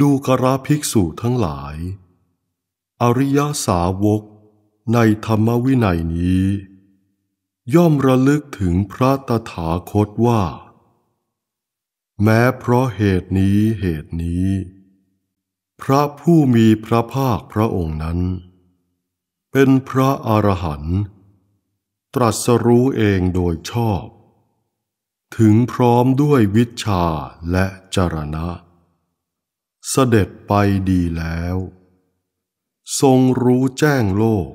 ดูกระภิกษุทั้งหลาย อริยสาวกในธรรมวินัยนี้ ย่อมระลึกถึงพระตถาคตว่า แม้เพราะเหตุนี้เหตุนี้ พระผู้มีพระภาคพระองค์นั้น เป็นพระอรหันต์ตรัสรู้เองโดยชอบ ถึงพร้อมด้วยวิชาและจรณะเสด็จไปดีแล้ว ทรงรู้แจ้งโลก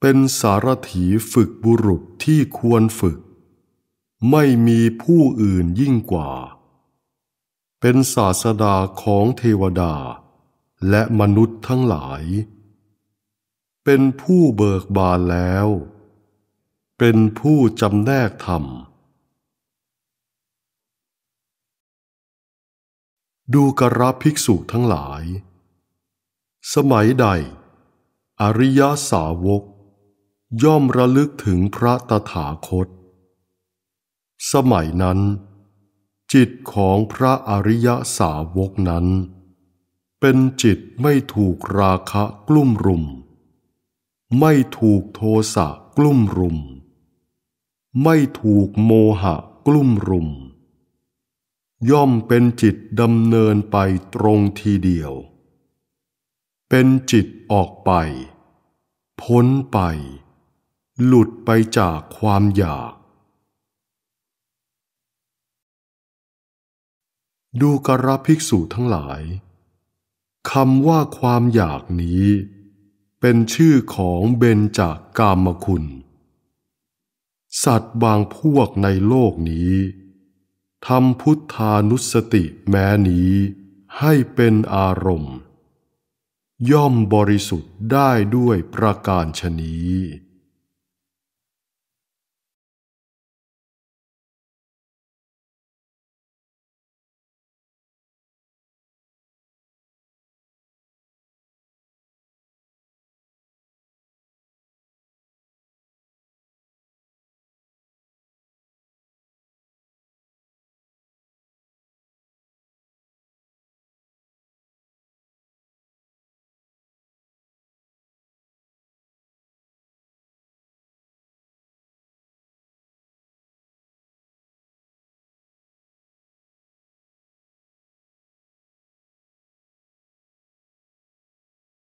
เป็นสารถีฝึกบุรุษที่ควรฝึก ไม่มีผู้อื่นยิ่งกว่า เป็นศาสดาของเทวดาและมนุษย์ทั้งหลาย เป็นผู้เบิกบานแล้ว เป็นผู้จำแนกธรรมดูกระภิกษุทั้งหลาย สมัยใด อริยสาวก ย่อมระลึกถึงพระตถาคต สมัยนั้น จิตของพระอริยสาวกนั้น เป็นจิตไม่ถูกราคะกลุ่มรุม ไม่ถูกโทสะกลุ่มรุม ไม่ถูกโมหะกลุ่มรุมมย่อมเป็นจิตดำเนินไปตรงทีเดียว เป็นจิตออกไป พ้นไป หลุดไปจากความอยาก ดูกระภิกษุทั้งหลาย คำว่าความอยากนี้ เป็นชื่อของเบญจากกามคุณ สัตว์บางพวกในโลกนี้ทำพุทธานุสติแม้นี้ให้เป็นอารมณ์ ย่อมบริสุทธิ์ได้ด้วยประการชนี้